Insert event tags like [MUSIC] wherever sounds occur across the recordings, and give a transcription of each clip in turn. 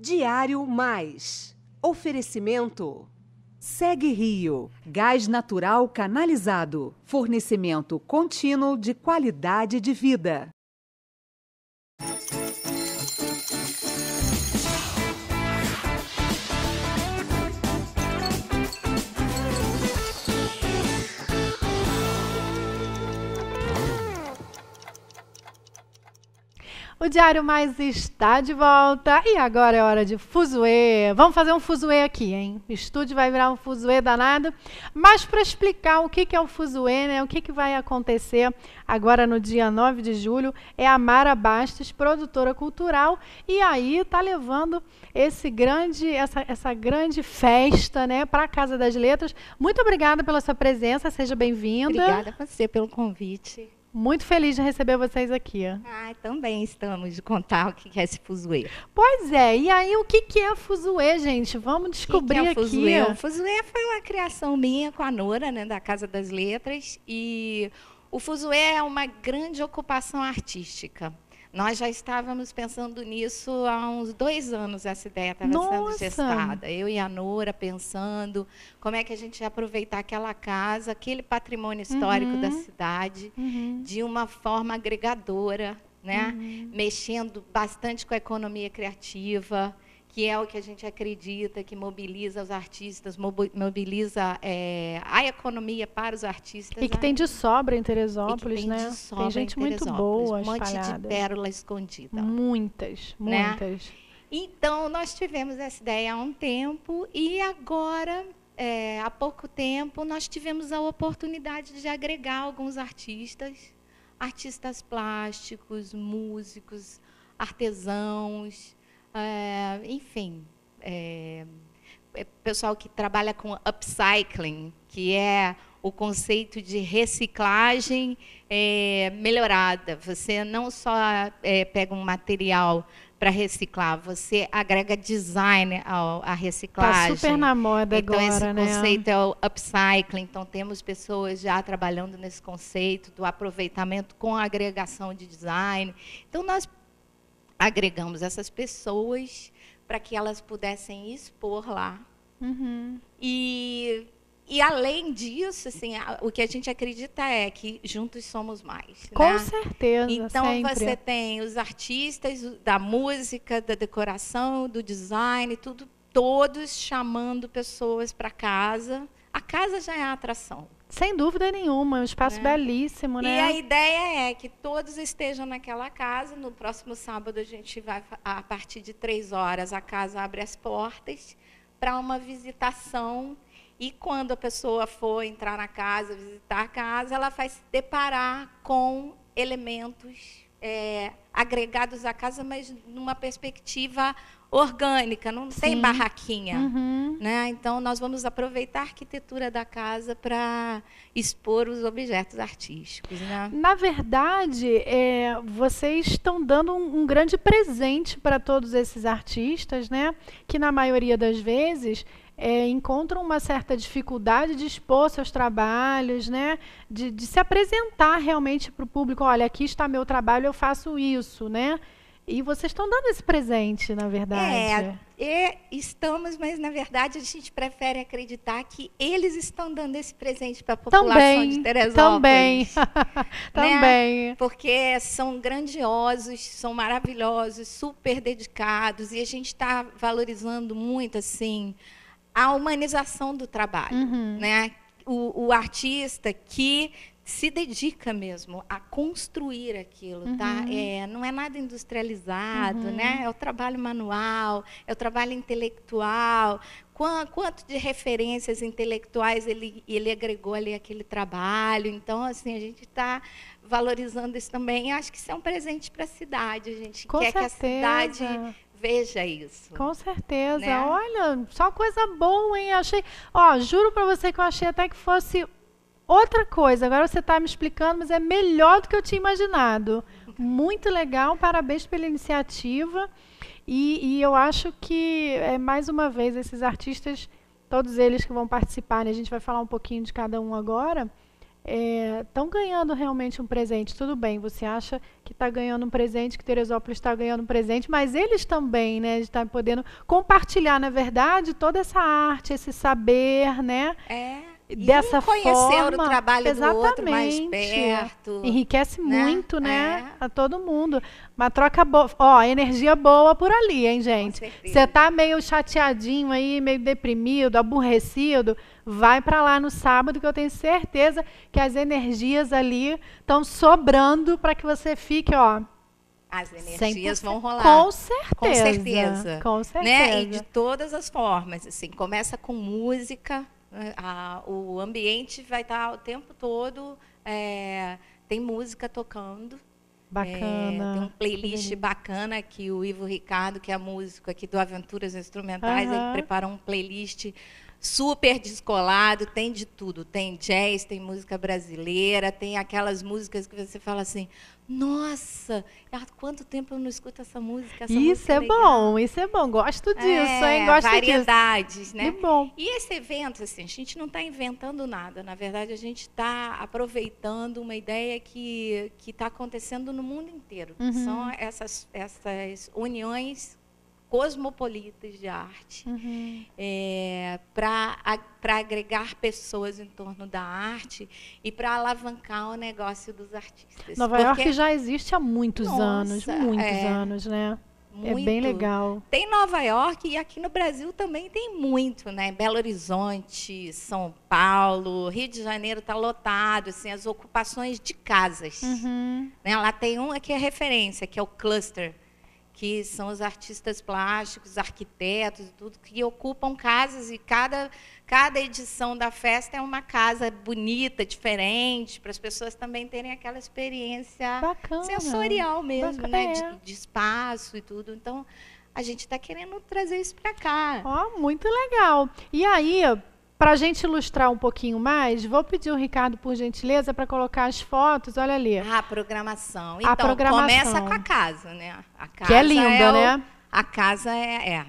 Diário Mais. Oferecimento. Segue Rio. Gás natural canalizado. Fornecimento contínuo de qualidade de vida. O Diário Mais está de volta e agora é hora de fuzuê. Vamos fazer um fuzuê aqui, hein? O estúdio vai virar um fuzuê danado. Mas para explicar o que, é o fuzuê, né? O que, vai acontecer agora no dia 9 de julho, é a Mara Bastos, produtora cultural, e aí está levando esse grande, essa, essa grande festa, né, para a Casa das Letras. Muito obrigada pela sua presença, seja bem-vinda. Obrigada a você pelo convite. Muito feliz de receber vocês aqui. também estamos de contar o que é esse fuzuê. Pois é, e aí o que, é fuzuê, gente? Vamos descobrir que que é o fuzuê? aqui. O fuzuê foi uma criação minha com a Nora, né, da Casa das Letras, e o fuzuê é uma grande ocupação artística. Nós já estávamos pensando nisso há uns dois anos, essa ideia estava Nossa. sendo gestada. Eu e a Nora pensando como é que a gente ia aproveitar aquela casa, aquele patrimônio histórico uhum. da cidade, uhum. de uma forma agregadora, né? Uhum. mexendo bastante com a economia criativa, que é o que a gente acredita, que mobiliza os artistas, mobiliza é, a economia para os artistas. E que né? tem de sobra em Teresópolis, tem né? tem gente muito boa, Um monte espalhada. de pérola escondida. Muitas, né? muitas. Né? Então, nós tivemos essa ideia há um tempo e agora é, há pouco tempo, nós tivemos a oportunidade de agregar alguns artistas, artistas plásticos, músicos, artesãos, ah, enfim, é, é pessoal que trabalha com upcycling, que é o conceito de reciclagem é, melhorada. Você não só é, pega um material para reciclar, você agrega design ao, à reciclagem. Está super na moda então, agora, Então, né? esse conceito né? é o upcycling. Então, temos pessoas já trabalhando nesse conceito do aproveitamento com agregação de design. Então, nós agregamos essas pessoas para que elas pudessem expor lá. Uhum. E, e além disso, assim, a, o que a gente acredita é que juntos somos mais. Né? Com né? certeza. Então sempre. você tem os artistas da música, da decoração, do design, tudo, todos chamando pessoas para casa. A casa já é a atração. Sem dúvida nenhuma, é um espaço é. belíssimo, né? E a ideia é que todos estejam naquela casa. No próximo sábado a gente vai, a partir de três horas, a casa abre as portas para uma visitação. E quando a pessoa for entrar na casa, visitar a casa, ela vai se deparar com elementos é, agregados à casa, mas numa perspectiva orgânica, não Sim. sem barraquinha. Uhum. Né? Então, nós vamos aproveitar a arquitetura da casa para expor os objetos artísticos. Né? Na verdade, é, vocês estão dando um, um grande presente para todos esses artistas, né? que na maioria das vezes é, encontram uma certa dificuldade de expor seus trabalhos, né? de, de se apresentar realmente para o público, olha, aqui está meu trabalho, eu faço isso, né? E vocês estão dando esse presente, na verdade. É, estamos, mas na verdade a gente prefere acreditar que eles estão dando esse presente para a população também, de Teresópolis. Também, [LAUGHS] né? também. Porque são grandiosos, são maravilhosos, super dedicados e a gente está valorizando muito assim a humanização do trabalho, uhum. né? O, o, artista que se dedica mesmo a construir aquilo, tá? uhum. tá? É, não é nada industrializado, uhum. né? É o trabalho manual, é o trabalho intelectual. Quanto, quanto de referências intelectuais ele, ele agregou ali aquele trabalho. Então, assim, a gente está valorizando isso também. Eu acho que isso é um presente para a cidade. A gente Com quer certeza. que a cidade veja isso. Com certeza. Né? Olha, só coisa boa, hein? Achei. Ó, juro para você que eu achei até que fosse outra coisa. Agora você está me explicando, mas é melhor do que eu tinha imaginado. Muito legal, parabéns pela iniciativa. E, e eu acho que, é, mais uma vez, esses artistas, todos eles que vão participar, né? a gente vai falar um pouquinho de cada um agora estão é, ganhando realmente um presente. Tudo bem, você acha que está ganhando um presente, que Teresópolis está ganhando um presente, mas eles também, né? Estão tá podendo compartilhar, na verdade, toda essa arte, esse saber, né? É dessa e forma, o trabalho exatamente, do outro mais perto. Enriquece né? muito, né? É. A todo mundo. Uma troca boa. Ó, energia boa por ali, hein, gente? Você tá meio chateadinho aí, meio deprimido, aborrecido, vai para lá no sábado que eu tenho certeza que as energias ali estão sobrando para que você fique, ó, as energias vão rolar. Com certeza. Com certeza. Com certeza. Né? E de todas as formas. Assim, começa com música, a, o ambiente vai estar tá o tempo todo, é, tem música tocando. Bacana. É, tem um playlist bacana que o Ivo Ricardo, que é músico aqui do Aventuras Instrumentais, uhum. ele preparou um playlist super descolado, tem de tudo. Tem jazz, tem música brasileira, tem aquelas músicas que você fala assim, nossa, há quanto tempo eu não escuto essa música? Essa isso música é, é legal. bom, isso é bom, gosto é, disso, é, hein? Gosto variedades, disso. né? Que bom. E esse evento, assim, a gente não está inventando nada. Na verdade, a gente está aproveitando uma ideia que está acontecendo no mundo inteiro. Uhum. São essas, essas uniões cosmopolitas de arte, uhum. é, para agregar pessoas em torno da arte e para alavancar o negócio dos artistas. Nova Porque, York já existe há muitos nossa, anos, é. muitos é, anos, né? Muito. É bem legal. Tem Nova York e aqui no Brasil também tem muito, né? Belo Horizonte, São Paulo, Rio de Janeiro está lotado, assim, as ocupações de casas. Uhum. Né? Lá tem uma que é referência, que é o cluster que são os artistas plásticos, arquitetos, tudo que ocupam casas e cada cada edição da festa é uma casa bonita, diferente, para as pessoas também terem aquela experiência Bacana. sensorial mesmo, Bacana. né, é. de, de espaço e tudo. Então a gente está querendo trazer isso para cá. Ó, oh, muito legal. E aí, para a gente ilustrar um pouquinho mais, vou pedir o Ricardo, por gentileza, para colocar as fotos. Olha ali. a programação. Então, a programação. começa com a casa, né? A casa que é linda, é o... né? A casa é, é,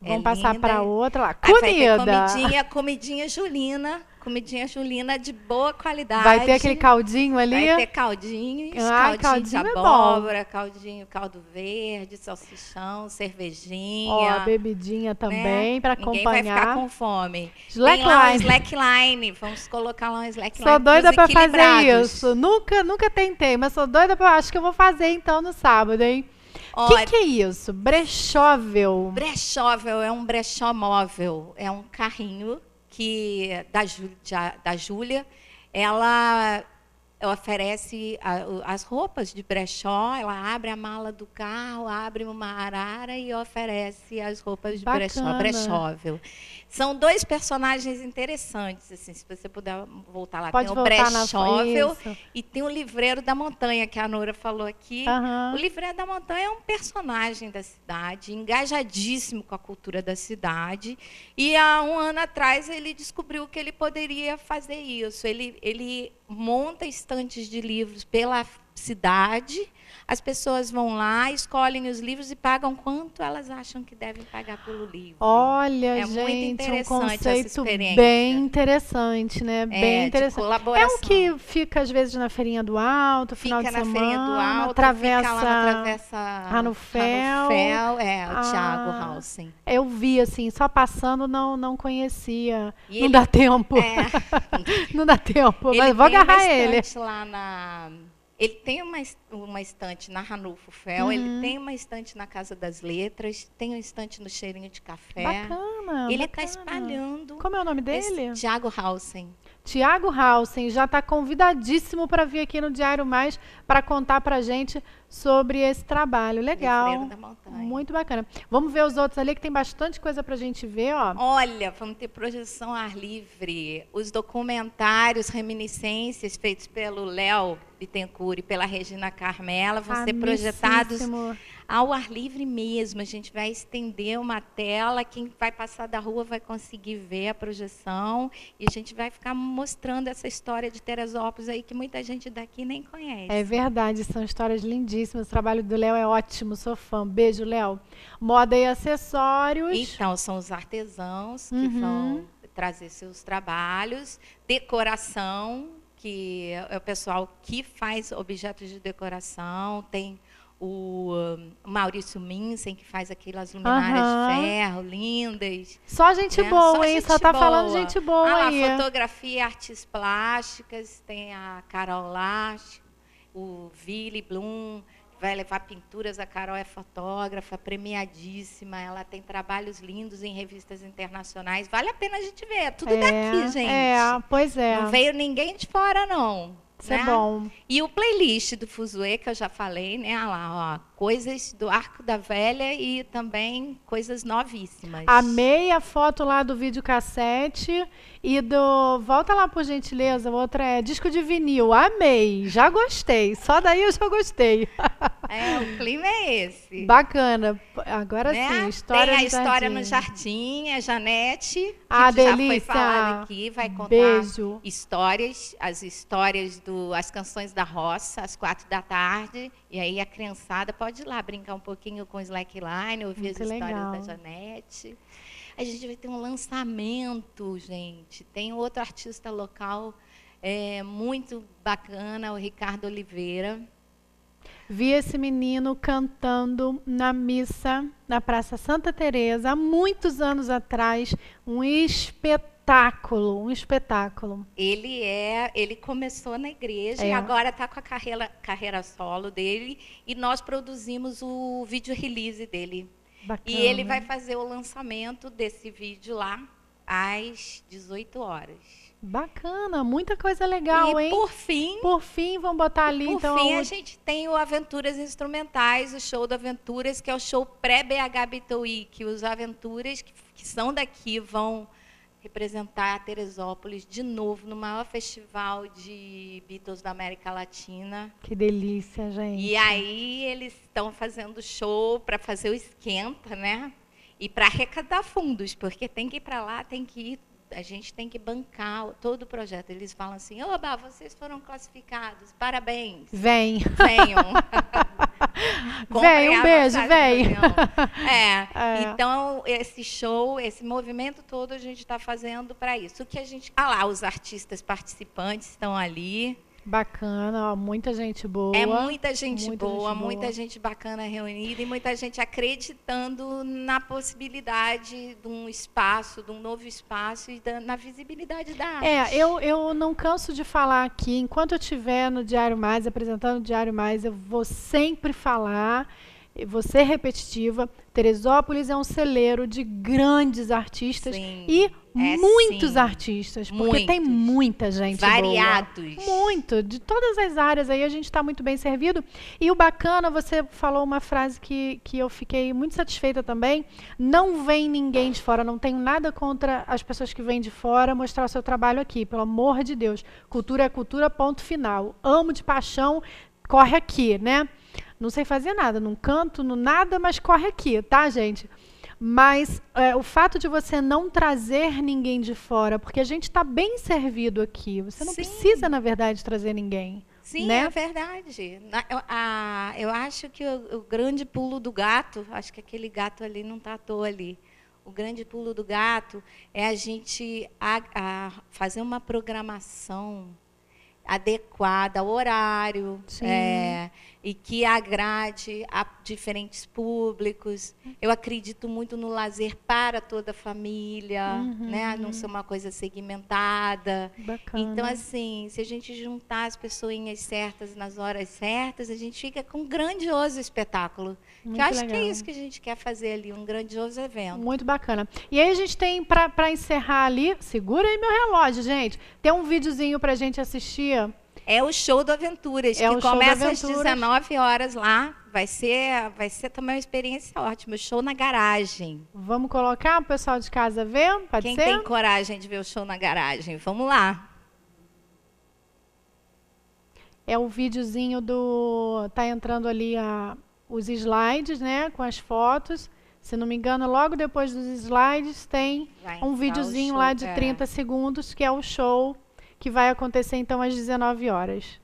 Vamos é passar para outra lá. Comida. comidinha, comidinha julina. Comidinha julina de boa qualidade. Vai ter aquele caldinho ali? Vai ter caldinho. ah, caldinho, caldinho de é abóbora, é caldinho, caldo verde, salsichão, cervejinha. Ó, bebidinha né? também né? para acompanhar. Ninguém vai ficar com fome. Slackline. Um slackline. Vamos colocar lá um slackline. Sou doida para fazer isso. Nunca, nunca tentei, mas sou doida para acho que eu vou fazer então no sábado, hein? O que, que, é isso? Brechóvel. Brechóvel é um brechó móvel. É um carrinho que da, da Júlia. Ela oferece a, as roupas de brechó, ela abre a mala do carro, abre uma arara e oferece as roupas de Bacana. brechó, brechóvel. São dois personagens interessantes, assim, se você puder voltar lá. Pode tem o brechóvel e tem o livreiro da montanha, que a Noura falou aqui. Uhum. O livreiro da montanha é um personagem da cidade, engajadíssimo com a cultura da cidade. E há um ano atrás ele descobriu que ele poderia fazer isso. Ele, ele monta estantes de livros pela cidade, as pessoas vão lá, escolhem os livros e pagam quanto elas acham que devem pagar pelo livro. Olha, é gente, muito interessante um conceito bem interessante, né? É, bem é, interessante. É o que fica às vezes na feirinha do alto, final fica de semana, na feirinha do alto, atravessa, fica lá na travessa Ranufel, é o ah, Thiago Halsen. Eu vi assim, só passando, não não conhecia. E não ele, dá tempo. É. [LAUGHS] não dá tempo, mas vou agarrar ele. Lá na ele tem uma, uma estante na Ranulfo Fel, uhum. ele tem uma estante na Casa das Letras, tem um estante no Cheirinho de Café. Bacana, Ele está espalhando... Como é o nome dele? Tiago Hausen. Tiago Hausen já está convidadíssimo para vir aqui no Diário Mais para contar para gente sobre esse trabalho. Legal. Muito bacana. Vamos ver os outros ali que tem bastante coisa para a gente ver. Ó. Olha, vamos ter projeção ar livre, os documentários, reminiscências feitos pelo Léo Bittencourt e pela Regina Carmela vão ser projetados ao ar livre mesmo. A gente vai estender uma tela, quem vai passar da rua vai conseguir ver a projeção e a gente vai ficar mostrando essa história de Teresópolis aí que muita gente daqui nem conhece. É verdade, são histórias lindíssimas. O trabalho do Léo é ótimo, sou fã. Beijo, Léo. Moda e acessórios. Então, são os artesãos uhum. que vão trazer seus trabalhos, decoração, que é o pessoal que faz objetos de decoração, tem o Maurício Minsen, que faz aquelas luminárias uhum. de ferro lindas. Só gente né? boa, Só hein? Gente Só tá boa. falando gente boa ah, aí. Fotografia, artes plásticas, tem a Carol Lasch, o Vili Blum, vai levar pinturas. A Carol é fotógrafa, premiadíssima. Ela tem trabalhos lindos em revistas internacionais. Vale a pena a gente ver. É tudo é, daqui, gente. É, pois é. Não veio ninguém de fora, não. Isso é né? é bom. E o playlist do Fuzue, que eu já falei, né? Olha ah lá, ó, coisas do Arco da Velha e também coisas novíssimas. Amei a foto lá do videocassete e do. Volta lá, por gentileza, outra é disco de vinil. Amei, já gostei. Só daí eu já gostei. [LAUGHS] É, o clima é esse. Bacana. Agora né? sim, história Tem a história no jardim, a Janete, ah, que delícia. já foi falada aqui, vai contar Beijo. histórias, as histórias do as canções da roça, às quatro da tarde. E aí a criançada pode ir lá brincar um pouquinho com o slackline, ouvir Muito as histórias legal. da Janete. A gente vai ter um lançamento, gente. Tem outro artista local é muito bacana, o Ricardo Oliveira. Vi esse menino cantando na missa na Praça Santa Teresa há muitos anos atrás, um espetáculo, um espetáculo. Ele é, ele começou na igreja é. e agora está com a carreira, carreira solo dele e nós produzimos o vídeo release dele. Bacana. E ele vai fazer o lançamento desse vídeo lá às 18 horas. Bacana, muita coisa legal, e hein? Por fim. Por fim, vamos botar ali por então. Por fim, a gente tem o Aventuras Instrumentais, o show do Aventuras, que é o show pré-BH Bitoí, que os Aventuras, que, que, são daqui, vão representar Teresópolis de novo no maior festival de Beatles da América Latina. Que delícia, gente. E aí eles estão fazendo show para fazer o esquenta, né? E para arrecadar fundos, porque tem que ir para lá, tem que ir a gente tem que bancar todo o projeto. Eles falam assim: oba, vocês foram classificados, parabéns. Vem. Venham. [LAUGHS] vem, um beijo, vem. [LAUGHS] É, é, Então, esse show, esse movimento todo a gente está fazendo para isso. O que a gente. Ah lá, os artistas participantes estão ali. Bacana, ó, muita gente é boa. É muita gente muita boa, gente muita boa. gente bacana reunida e muita gente acreditando na possibilidade de um espaço, de um novo espaço e da, na visibilidade da é, arte. É, eu, eu não canso de falar aqui, enquanto eu estiver no Diário Mais, apresentando o Diário Mais, eu vou sempre falar você é repetitiva. Teresópolis é um celeiro de grandes artistas sim, e é muitos sim. artistas, porque muitos. tem muita gente. Variados. Boa. Muito, de todas as áreas aí a gente está muito bem servido. E o bacana, você falou uma frase que, que eu fiquei muito satisfeita também. Não vem ninguém de fora, não tenho nada contra as pessoas que vêm de fora mostrar o seu trabalho aqui, pelo amor de Deus. Cultura é cultura, ponto final. Amo de paixão, corre aqui, né? Não sei fazer nada, não canto, não nada, mas corre aqui, tá, gente? Mas é, o fato de você não trazer ninguém de fora, porque a gente está bem servido aqui. Você não Sim. precisa, na verdade, trazer ninguém. Sim, né? é verdade. A, a, eu acho que o, o, grande pulo do gato, acho que aquele gato ali não está à toa ali. O grande pulo do gato é a gente a, fazer uma programação adequada ao horário é, e que agrade a diferentes públicos. Eu acredito muito no lazer para toda a família, uhum. né? não uhum. ser uma coisa segmentada. Bacana. Então, assim, se a gente juntar as pessoinhas certas nas horas certas, a gente fica com um grandioso espetáculo. Muito que eu acho legal. que é isso que a gente quer fazer ali, um grandioso evento. Muito bacana. E aí a gente tem, para encerrar ali, segura aí meu relógio, gente. Tem um videozinho para a gente assistir dia. É o show do Aventuras, é que começa Aventuras. às 19 horas lá. Vai ser, vai ser também uma experiência ótima. Show na garagem. Vamos colocar o pessoal de casa ver? Pode Quem ser? tem coragem de ver o show na garagem? Vamos lá. É o videozinho do. Tá entrando ali a, os slides, né? Com as fotos. Se não me engano, logo depois dos slides tem um videozinho show, lá de 30 é. segundos, que é o show que vai acontecer então às 19 horas.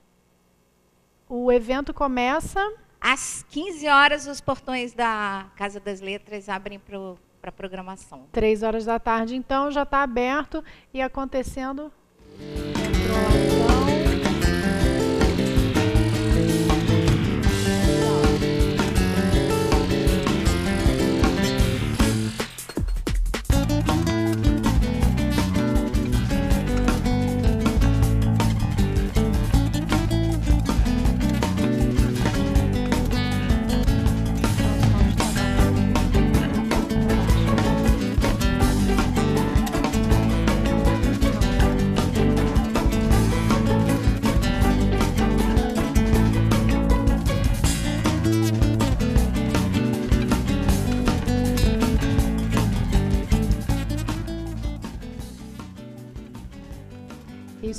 O evento começa às 15 horas os portões da Casa das Letras abrem para pro, a programação. Três horas da tarde, então já está aberto e acontecendo. Pronto.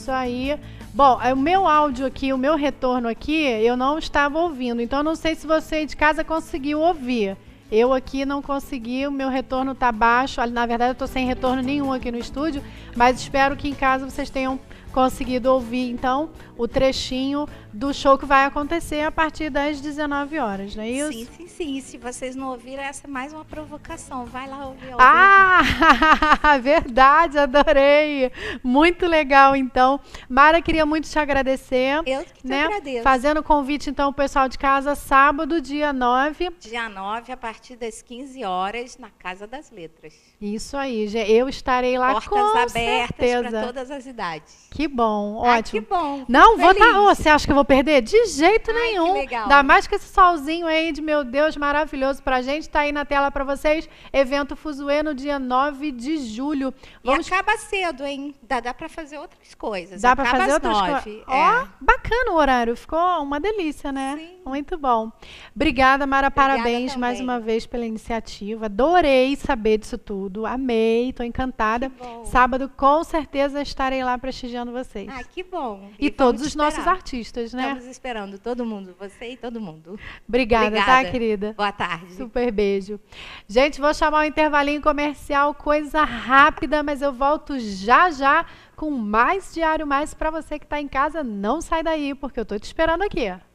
isso aí. Bom, é o meu áudio aqui, o meu retorno aqui, eu não estava ouvindo. Então, não sei se você de casa conseguiu ouvir. Eu aqui não consegui, o meu retorno está baixo. Na verdade, eu estou sem retorno nenhum aqui no estúdio, mas espero que em casa vocês tenham conseguido ouvir então o trechinho do show que vai acontecer a partir das 19 horas, não é isso? Sim, sim, sim. se vocês não ouviram, essa é mais uma provocação. Vai lá ouvir. Ah, [LAUGHS] verdade, adorei. Muito legal, então. Mara, queria muito te agradecer. Eu que te né? agradeço. Fazendo convite, então, o pessoal de casa, sábado, dia 9. Dia 9, a partir das 15 horas, na Casa das Letras. Isso aí, eu estarei lá Portas com abertas para todas as idades. Que que bom, ótimo. Ai, que bom. Não, vou estar. Tá, oh, você acha que eu vou perder? De jeito Ai, nenhum. Que legal. Ainda mais que esse solzinho aí de meu Deus maravilhoso pra gente. Tá aí na tela para vocês. Evento Fuzuê no dia 9 de julho. Vamos... E acaba cedo, hein? Dá, dá para fazer outras coisas. Dá para fazer outras coisas. Ó, é. bacana o horário. Ficou uma delícia, né? Sim. Muito bom. Obrigada, Mara. Obrigada parabéns também. mais uma vez pela iniciativa. Adorei saber disso tudo. Amei. Tô encantada. Sábado, com certeza, estarei lá prestigiando vocês. Ah, que bom. E, e todos os esperar. nossos artistas, né? Estamos esperando todo mundo, você e todo mundo. Obrigada, tá, Obrigada, tá, querida? Boa tarde. Super beijo. Gente, vou chamar o um intervalinho comercial, coisa rápida, mas eu volto já já com mais Diário Mais para você que está em casa. Não sai daí, porque eu tô te esperando aqui.